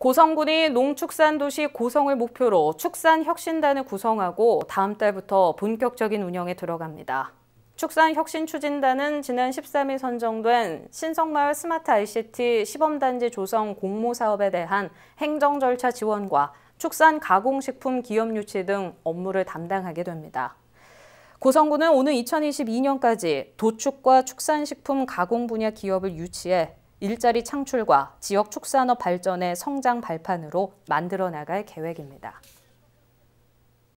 고성군이 농축산도시 고성을 목표로 축산혁신단을 구성하고 다음 달부터 본격적인 운영에 들어갑니다. 축산혁신추진단은 지난 13일 선정된 신성마을 스마트 ICT 시범단지 조성 공모 사업에 대한 행정 절차 지원과 축산 가공식품 기업 유치 등 업무를 담당하게 됩니다. 고성군은 오는 2022년까지 도축과 축산식품 가공 분야 기업을 유치해 일자리 창출과 지역 축산업 발전의 성장 발판으로 만들어 나갈 계획입니다.